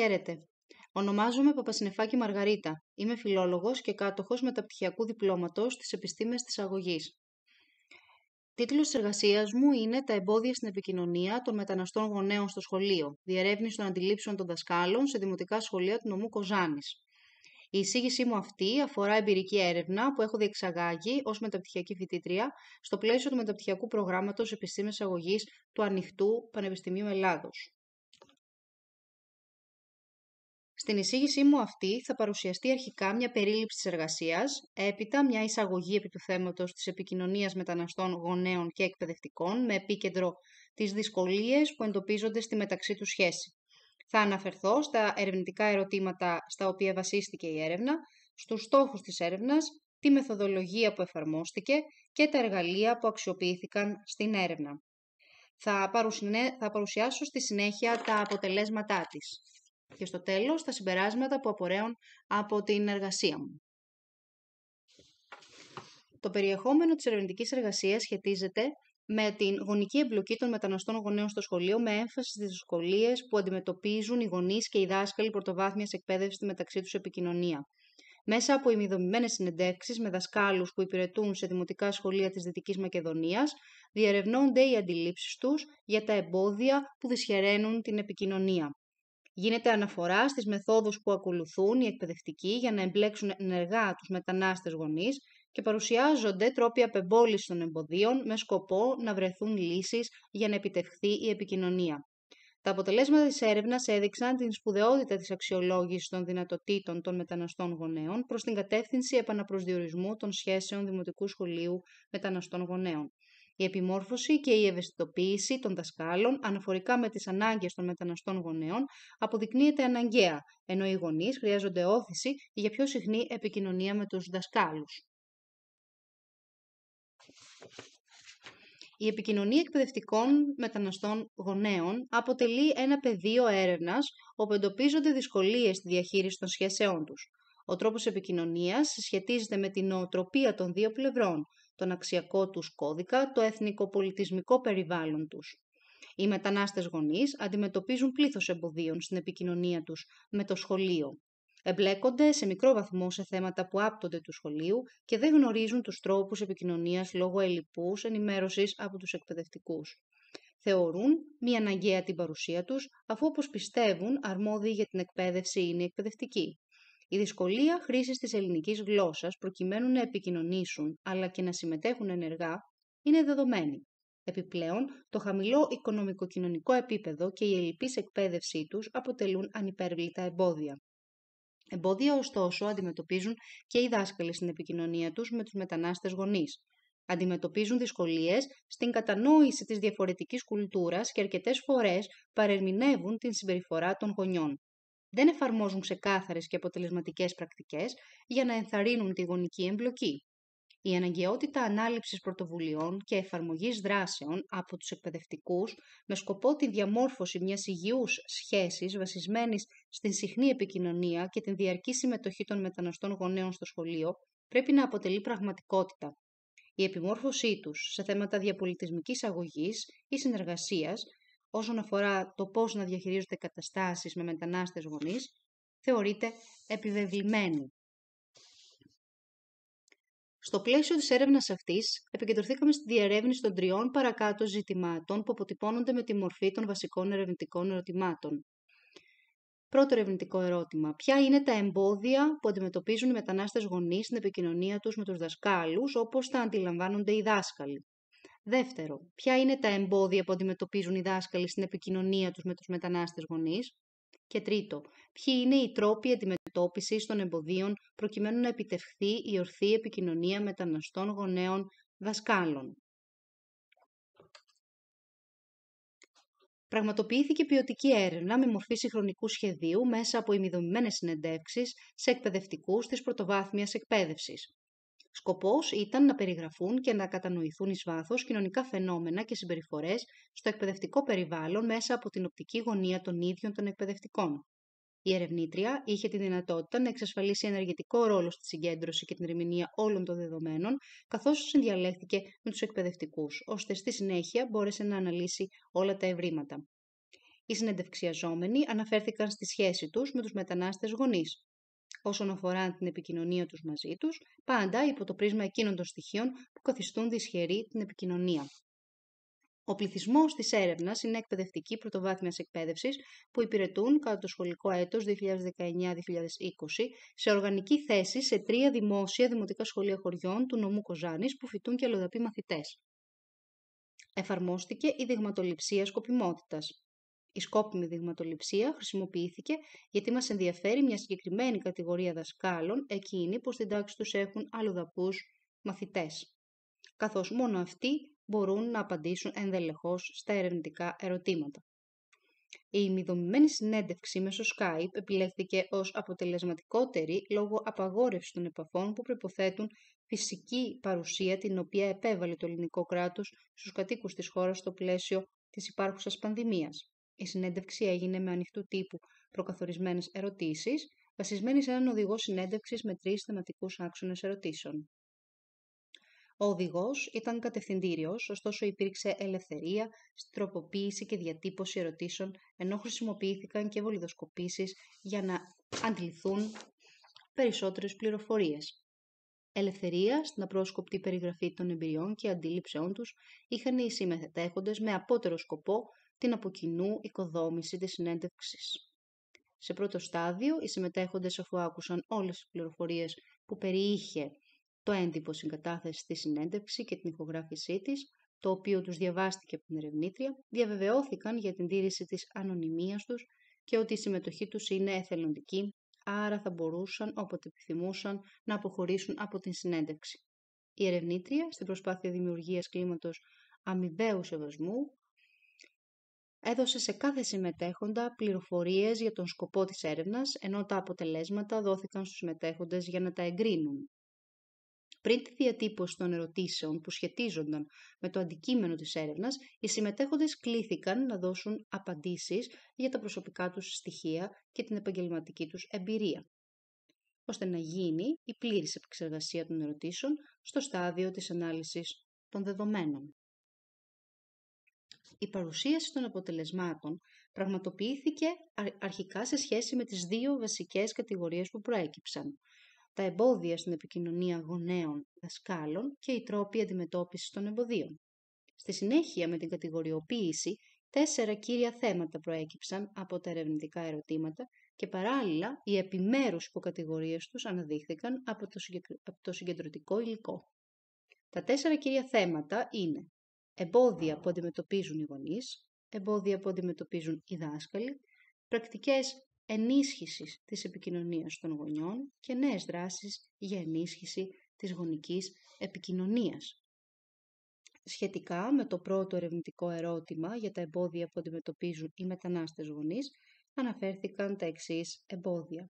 Χαίρετε. Ονομάζομαι Παπασυνεφάκη Μαργαρίτα. Είμαι φιλόλογος και κάτοχος μεταπτυχιακού διπλώματος τη επιστήμες της Αγωγής. Τίτλος της εργασίας μου είναι Τα εμπόδια στην επικοινωνία των μεταναστών γονέων στο σχολείο. Διερεύνηση των αντιλήψεων των δασκάλων σε δημοτικά σχολεία του νομού Κοζάνης. Η εισήγησή μου αυτή αφορά εμπειρική έρευνα που έχω διεξαγάγει ως μεταπτυχιακή φοιτήτρια στο πλαίσιο του μεταπτυχιακού προγράμματος Επιστήμη Αγωγής του Ανοιχτού Πανεπιστημίου Ελλάδος. Στην εισήγησή μου αυτή θα παρουσιαστεί αρχικά μια περίληψη της εργασίας, έπειτα μια εισαγωγή επί του θέματος της επικοινωνίας μεταναστών γονέων και εκπαιδευτικών με επίκεντρο τις δυσκολίες που εντοπίζονται στη μεταξύ τους σχέση. Θα αναφερθώ στα ερευνητικά ερωτήματα στα οποία βασίστηκε η έρευνα, στους στόχους της έρευνας, τη μεθοδολογία που εφαρμόστηκε και τα εργαλεία που αξιοποιήθηκαν στην έρευνα. Θα, παρουσιάσω στη συνέχεια τα αποτελέσματά της και στο τέλος τα συμπεράσματα που απορρέουν από την εργασία μου. Το περιεχόμενο της ερευνητικής εργασίας σχετίζεται με την γονική εμπλοκή των μεταναστών γονέων στο σχολείο, με έμφαση στις δυσκολίες που αντιμετωπίζουν οι γονείς και οι δάσκαλοι πρωτοβάθμιας εκπαίδευσης στη μεταξύ τους επικοινωνία. Μέσα από ημιδομημένες συνεντεύξεις με δασκάλους που υπηρετούν σε δημοτικά σχολεία της Δυτικής Μακεδονίας, διερευνώνται οι αντιλήψεις τους για τα εμπόδια που δυσχεραίνουν την επικοινωνία. Γίνεται αναφορά στις μεθόδους που ακολουθούν οι εκπαιδευτικοί για να εμπλέξουν ενεργά τους μετανάστες γονείς και παρουσιάζονται τρόποι απεμπόλησης των εμποδίων με σκοπό να βρεθούν λύσεις για να επιτευχθεί η επικοινωνία. Τα αποτελέσματα της έρευνας έδειξαν την σπουδαιότητα της αξιολόγησης των δυνατοτήτων των μεταναστών γονέων προς την κατεύθυνση επαναπροσδιορισμού των σχέσεων δημοτικού σχολείου μεταναστών γονέων. Η επιμόρφωση και η ευαισθητοποίηση των δασκάλων αναφορικά με τις ανάγκες των μεταναστών γονέων αποδεικνύεται αναγκαία, ενώ οι γονείς χρειάζονται όθηση για πιο συχνή επικοινωνία με τους δασκάλους. Η επικοινωνία εκπαιδευτικών μεταναστών γονέων αποτελεί ένα πεδίο έρευνας όπου εντοπίζονται δυσκολίες στη διαχείριση των σχέσεών τους. Ο τρόπος επικοινωνίας σχετίζεται με την νοοτροπία των δύο πλευρών, τον αξιακό τους κώδικα, το εθνικοπολιτισμικό περιβάλλον τους. Οι μετανάστες γονείς αντιμετωπίζουν πλήθος εμποδίων στην επικοινωνία τους με το σχολείο. Εμπλέκονται σε μικρό βαθμό σε θέματα που άπτονται του σχολείου και δεν γνωρίζουν τους τρόπους επικοινωνίας λόγω ελλειπούς ενημέρωσης από τους εκπαιδευτικούς. Θεωρούν μη αναγκαία την παρουσία τους, αφού όπως πιστεύουν αρμόδιοι για την εκπαίδευση είναι εκπαιδευτικοί. Η δυσκολία χρήσης της ελληνικής γλώσσας προκειμένου να επικοινωνήσουν αλλά και να συμμετέχουν ενεργά είναι δεδομένη. Επιπλέον, το χαμηλό οικονομικοκοινωνικό επίπεδο και η ελληπή εκπαίδευσή τους αποτελούν ανυπέρβλητα εμπόδια. Εμπόδια, ωστόσο, αντιμετωπίζουν και οι δάσκαλοι στην επικοινωνία τους με τους μετανάστες γονείς. Αντιμετωπίζουν δυσκολίες στην κατανόηση της διαφορετικής κουλτούρας και αρκετές φορές παρερμηνεύουν την συμπεριφορά των γονιών δεν εφαρμόζουν ξεκάθαρες και αποτελεσματικές πρακτικές για να ενθαρρύνουν τη γονική εμπλοκή. Η αναγκαιότητα ανάληψης πρωτοβουλειών και εφαρμογής δράσεων από τους εκπαιδευτικούς με σκοπό τη διαμόρφωση μιας υγιούς σχέσης βασισμένης στην συχνή επικοινωνία και την διαρκή συμμετοχή των μεταναστών γονέων στο σχολείο πρέπει να αποτελεί πραγματικότητα. Η επιμόρφωσή τους σε θέματα διαπολιτισμικής αγωγής ή συνεργασίας όσον αφορά το πώς να διαχειρίζονται καταστάσεις με μετανάστες γονείς, θεωρείται επιβεβλημένη. Στο πλαίσιο της έρευνας αυτής, επικεντρωθήκαμε στη διερεύνηση των τριών παρακάτω ζητημάτων που αποτυπώνονται με τη μορφή των βασικών ερευνητικών ερωτημάτων. Πρώτο ερευνητικό ερώτημα. Ποια είναι τα εμπόδια που αντιμετωπίζουν οι μετανάστες γονείς στην επικοινωνία τους με τους δασκάλους, όπως τα αντιλαμβάνονται οι δάσκαλοι. Δεύτερο, ποια είναι τα εμπόδια που αντιμετωπίζουν οι δάσκαλοι στην επικοινωνία τους με τους μετανάστες γονείς. Και τρίτο, ποιοι είναι οι τρόποι αντιμετώπισης των εμποδίων προκειμένου να επιτευχθεί η ορθή επικοινωνία μεταναστών γονέων δασκάλων. Πραγματοποιήθηκε ποιοτική έρευνα με μορφή συγχρονικού σχεδίου μέσα από ημιδομημένες συνεντεύξεις σε εκπαιδευτικούς της πρωτοβάθμιας εκπαίδευσης. Σκοπός ήταν να περιγραφούν και να κατανοηθούν εις βάθος κοινωνικά φαινόμενα και συμπεριφορές στο εκπαιδευτικό περιβάλλον μέσα από την οπτική γωνία των ίδιων των εκπαιδευτικών. Η ερευνήτρια είχε τη δυνατότητα να εξασφαλίσει ενεργητικό ρόλο στη συγκέντρωση και την ερμηνεία όλων των δεδομένων, καθώς συνδιαλέχθηκε με τους εκπαιδευτικούς, ώστε στη συνέχεια μπόρεσε να αναλύσει όλα τα ευρήματα. Οι συνεντευξιαζόμενοι αναφέρθηκαν στη σχέση τους με τους μετανάστες γονείς όσον αφορά την επικοινωνία τους μαζί τους, πάντα υπό το πρίσμα εκείνων των στοιχείων που καθιστούν δυσχερή την επικοινωνία. Ο πληθυσμός της έρευνας είναι εκπαιδευτική πρωτοβάθμιας εκπαίδευσης που υπηρετούν κατά το σχολικό έτος 2019-2020 σε οργανική θέση σε τρία δημόσια δημοτικά σχολεία χωριών του νομού Κοζάνης που φοιτούν και αλλοδαποί μαθητές. Εφαρμόστηκε η δειγματοληψία σκοπιμότητας. Η σκόπιμη δειγματοληψία χρησιμοποιήθηκε γιατί μας ενδιαφέρει μια συγκεκριμένη κατηγορία δασκάλων, εκείνοι που στην τάξη τους έχουν αλλοδαπούς μαθητές, καθώς μόνο αυτοί μπορούν να απαντήσουν ενδελεχώς στα ερευνητικά ερωτήματα. Η ημιδομημένη συνέντευξη μέσω Skype επιλέχθηκε ως αποτελεσματικότερη λόγω απαγόρευσης των επαφών που προποθέτουν φυσική παρουσία την οποία επέβαλε το ελληνικό κράτος στους κατοίκους της χώρας στο πλαίσιο της υπάρχουσας πανδημίας. Η συνέντευξη έγινε με ανοιχτού τύπου προκαθορισμένες ερωτήσεις, βασισμένη σε έναν οδηγό συνέντευξης με τρεις θεματικούς άξονες ερωτήσεων. Ο οδηγός ήταν κατευθυντήριος, ωστόσο υπήρξε ελευθερία στην τροποποίηση και διατύπωση ερωτήσεων, ενώ χρησιμοποιήθηκαν και βολιδοσκοπήσεις για να αντιληφθούν περισσότερες πληροφορίες. Ελευθερία στην απρόσκοπτη περιγραφή των εμπειριών και αντίληψεών τους, είχαν οι συμμετέχοντες με απότερο σκοπό την από οικοδόμηση της συνέντευξης. Σε πρώτο στάδιο, οι συμμετέχοντες αφού άκουσαν όλες τις πληροφορίες που περιείχε το έντυπο συγκατάθεσης στη συνέντευξη και την ηχογράφησή της, το οποίο τους διαβάστηκε από την ερευνήτρια, διαβεβαιώθηκαν για την τήρηση της ανωνυμίας τους και ότι η συμμετοχή τους είναι εθελοντική, άρα θα μπορούσαν όποτε επιθυμούσαν να αποχωρήσουν από την συνέντευξη. Η ερευνήτρια, στην προσπάθεια δημιουργίας κλίματος αμοιβαίου σεβασμού, έδωσε σε κάθε συμμετέχοντα πληροφορίες για τον σκοπό της έρευνας, ενώ τα αποτελέσματα δόθηκαν στους συμμετέχοντες για να τα εγκρίνουν. Πριν τη διατύπωση των ερωτήσεων που σχετίζονταν με το αντικείμενο της έρευνας, οι συμμετέχοντες κλήθηκαν να δώσουν απαντήσεις για τα προσωπικά τους στοιχεία και την επαγγελματική τους εμπειρία, ώστε να γίνει η πλήρης επεξεργασία των ερωτήσεων στο στάδιο της ανάλυσης των δεδομένων η παρουσίαση των αποτελεσμάτων πραγματοποιήθηκε αρχικά σε σχέση με τις δύο βασικές κατηγορίες που προέκυψαν. Τα εμπόδια στην επικοινωνία γονέων, δασκάλων και οι τρόποι αντιμετώπισης των εμποδίων. Στη συνέχεια με την κατηγοριοποίηση, τέσσερα κύρια θέματα προέκυψαν από τα ερευνητικά ερωτήματα και παράλληλα οι επιμέρους υποκατηγορίες τους αναδείχθηκαν από το συγκεντρωτικό υλικό. Τα τέσσερα κύρια θέματα είναι εμπόδια που αντιμετωπίζουν οι γονείς, εμπόδια που αντιμετωπίζουν οι δάσκαλοι, πρακτικές ενίσχυσης της επικοινωνίας των γονιών και νέες δράσεις για ενίσχυση της γονικής επικοινωνίας. Σχετικά με το πρώτο ερευνητικό ερώτημα για τα εμπόδια που αντιμετωπίζουν οι μετανάστες γονείς, αναφέρθηκαν τα εξής εμπόδια.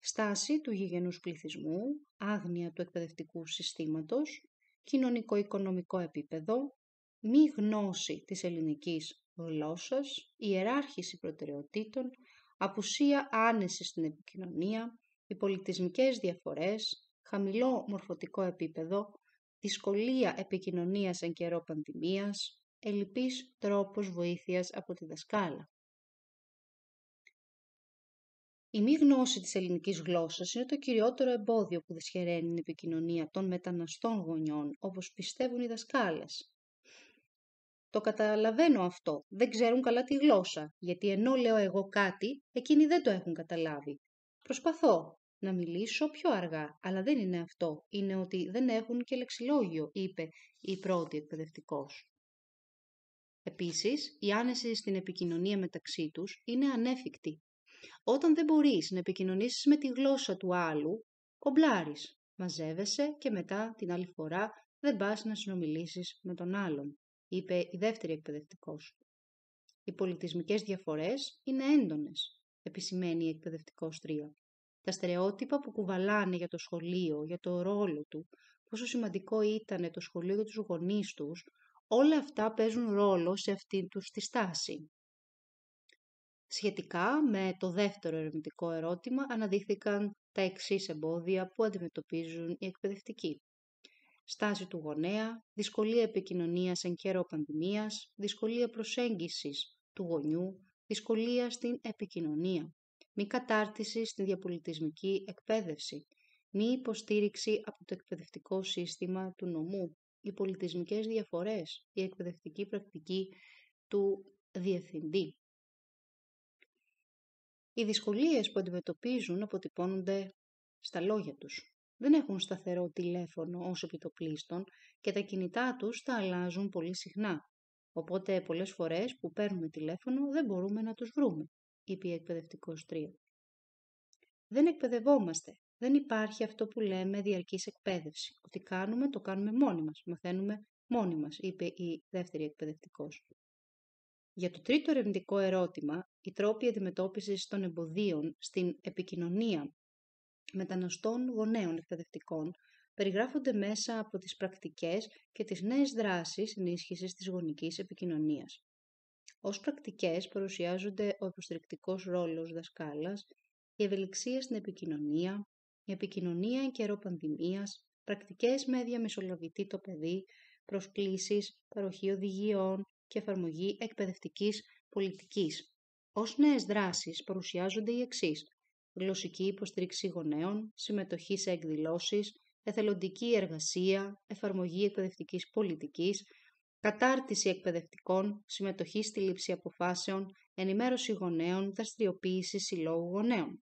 Στάση του γηγενούς πληθυσμού, άγνοια του εκπαιδευτικού συστήματος, κοινωνικό-οικονομικό επίπεδο, μη γνώση της ελληνικής γλώσσας, ιεράρχηση προτεραιοτήτων, απουσία άνεσης στην επικοινωνία, οι πολιτισμικές διαφορές, χαμηλό μορφωτικό επίπεδο, δυσκολία επικοινωνίας εν καιρό πανδημίας, ελλειπής τρόπος βοήθειας από τη δασκάλα. Η μη γνώση της ελληνικής γλώσσας είναι το κυριότερο εμπόδιο που δυσχεραίνει την επικοινωνία των μεταναστών γονιών, όπως πιστεύουν οι δασκάλες. Το καταλαβαίνω αυτό. Δεν ξέρουν καλά τη γλώσσα, γιατί ενώ λέω εγώ κάτι, εκείνοι δεν το έχουν καταλάβει. Προσπαθώ να μιλήσω πιο αργά, αλλά δεν είναι αυτό. Είναι ότι δεν έχουν και λεξιλόγιο, είπε η πρώτη εκπαιδευτικός. Επίσης, η άνεση στην επικοινωνία μεταξύ τους είναι ανέφικτη. Όταν δεν μπορείς να επικοινωνήσεις με τη γλώσσα του άλλου, κομπλάρεις. μαζεύεσαι και μετά την άλλη φορά δεν πά να συνομιλήσεις με τον άλλον είπε η δεύτερη εκπαιδευτικό. Οι πολιτισμικές διαφορές είναι έντονες, επισημαίνει η εκπαιδευτικός τρία. Τα στερεότυπα που κουβαλάνε για το σχολείο, για το ρόλο του, πόσο σημαντικό ήταν το σχολείο για τους γονείς τους, όλα αυτά παίζουν ρόλο σε αυτήν τους τη στάση. Σχετικά με το δεύτερο ερευνητικό ερώτημα αναδείχθηκαν τα εξής εμπόδια που αντιμετωπίζουν οι εκπαιδευτικοί στάση του γονέα, δυσκολία επικοινωνίας εν καιρό πανδημίας, δυσκολία προσέγγισης του γονιού, δυσκολία στην επικοινωνία, μη κατάρτιση στην διαπολιτισμική εκπαίδευση, μη υποστήριξη από το εκπαιδευτικό σύστημα του νομού, οι πολιτισμικές διαφορές, η εκπαιδευτική πρακτική του διευθυντή. Οι δυσκολίες που αντιμετωπίζουν αποτυπώνονται στα λόγια τους δεν έχουν σταθερό τηλέφωνο το επιτοπλίστων και τα κινητά τους τα αλλάζουν πολύ συχνά. Οπότε πολλές φορές που παίρνουμε τηλέφωνο δεν μπορούμε να τους βρούμε, είπε η εκπαιδευτικός 3. Δεν εκπαιδευόμαστε. Δεν υπάρχει αυτό που λέμε διαρκής εκπαίδευση. Ότι κάνουμε, το κάνουμε μόνοι μας. Μαθαίνουμε μόνοι μας, είπε η δεύτερη εκπαιδευτικός. Για το τρίτο ερευνητικό ερώτημα, οι τρόποι αντιμετώπισης των εμποδίων στην επικοινωνία μεταναστών γονέων εκπαιδευτικών περιγράφονται μέσα από τις πρακτικές και τις νέες δράσεις ενίσχυσης της γονικής επικοινωνίας. Ως πρακτικές παρουσιάζονται ο υποστηρικτικός ρόλος δασκάλας, η ευελιξία στην επικοινωνία, η επικοινωνία εν καιρό πανδημίας, πρακτικές με διαμεσολαβητή το παιδί, προσκλήσεις, παροχή οδηγιών και εφαρμογή εκπαιδευτικής πολιτικής. Ως νέες δράσεις παρουσιάζονται οι εξής γλωσσική υποστήριξη γονέων, συμμετοχή σε εκδηλώσεις, εθελοντική εργασία, εφαρμογή εκπαιδευτικής πολιτικής, κατάρτιση εκπαιδευτικών, συμμετοχή στη λήψη αποφάσεων, ενημέρωση γονέων, δραστηριοποίηση συλλόγου γονέων.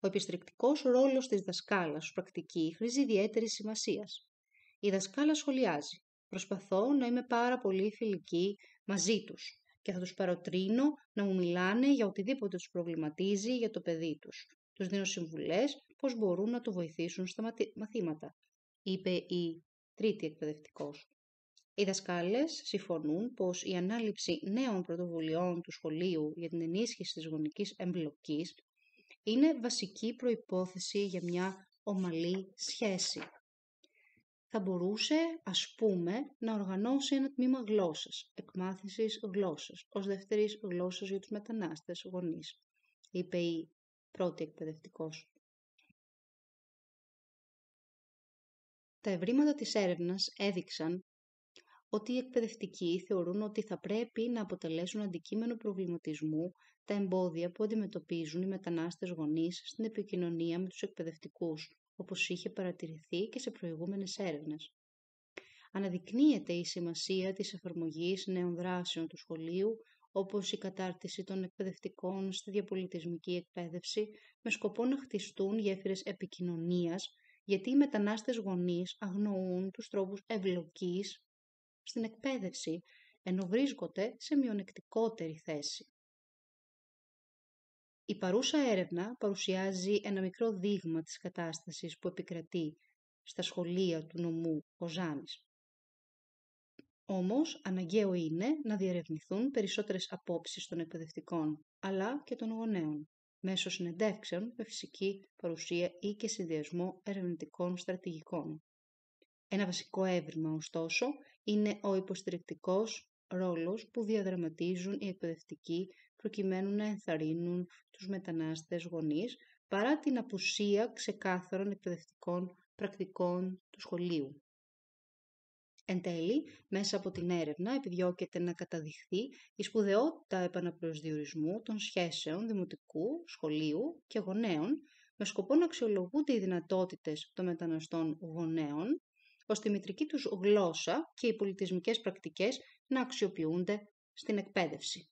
Ο επιστρικτικός ρόλος της δασκάλας στην πρακτική χρήζει ιδιαίτερης σημασίας. Η δασκάλα σχολιάζει. Προσπαθώ να είμαι πάρα πολύ φιλική μαζί τους και θα τους παροτρύνω να μου μιλάνε για οτιδήποτε τους προβληματίζει για το παιδί τους. Τους δίνω συμβουλές πώς μπορούν να το βοηθήσουν στα μαθήματα, είπε η τρίτη εκπαιδευτικός. Οι δασκάλες συμφωνούν πως η ανάληψη νέων πρωτοβουλειών του σχολείου για την ενίσχυση της γονικής εμπλοκής είναι βασική προϋπόθεση για μια ομαλή σχέση θα μπορούσε, ας πούμε, να οργανώσει ένα τμήμα γλώσσας, εκμάθησης γλώσσας, ως δεύτερης γλώσσας για τους μετανάστες γονείς, είπε η πρώτη εκπαιδευτικός. Τα ευρήματα της έρευνας έδειξαν ότι οι εκπαιδευτικοί θεωρούν ότι θα πρέπει να αποτελέσουν αντικείμενο προβληματισμού τα εμπόδια που αντιμετωπίζουν οι μετανάστες γονείς στην επικοινωνία με τους εκπαιδευτικούς όπως είχε παρατηρηθεί και σε προηγούμενες έρευνες. Αναδεικνύεται η σημασία της εφαρμογής νέων δράσεων του σχολείου, όπως η κατάρτιση των εκπαιδευτικών στη διαπολιτισμική εκπαίδευση, με σκοπό να χτιστούν γέφυρες επικοινωνίας, γιατί οι μετανάστες γονείς αγνοούν τους τρόπους ευλογής στην εκπαίδευση, ενώ βρίσκονται σε μειονεκτικότερη θέση. Η παρούσα έρευνα παρουσιάζει ένα μικρό δείγμα της κατάστασης που επικρατεί στα σχολεία του νομού Κοζάνης. Όμως, αναγκαίο είναι να διερευνηθούν περισσότερες απόψεις των εκπαιδευτικών, αλλά και των γονέων, μέσω συνεντεύξεων με φυσική παρουσία ή και συνδυασμό ερευνητικών στρατηγικών. Ένα βασικό έβριμα, ωστόσο, είναι ο υποστηρικτικός ρόλος που διαδραματίζουν οι εκπαιδευτικοί προκειμένου να ενθαρρύνουν τους μετανάστες γονείς παρά την απουσία ξεκάθαρων εκπαιδευτικών πρακτικών του σχολείου. Εν τέλει, μέσα από την έρευνα επιδιώκεται να καταδειχθεί η σπουδαιότητα επαναπροσδιορισμού των σχέσεων δημοτικού, σχολείου και γονέων με σκοπό να αξιολογούνται οι δυνατότητες των μεταναστών γονέων, ώστε η μητρική τους γλώσσα και οι πολιτισμικές πρακτικές να αξιοποιούνται στην εκπαίδευση.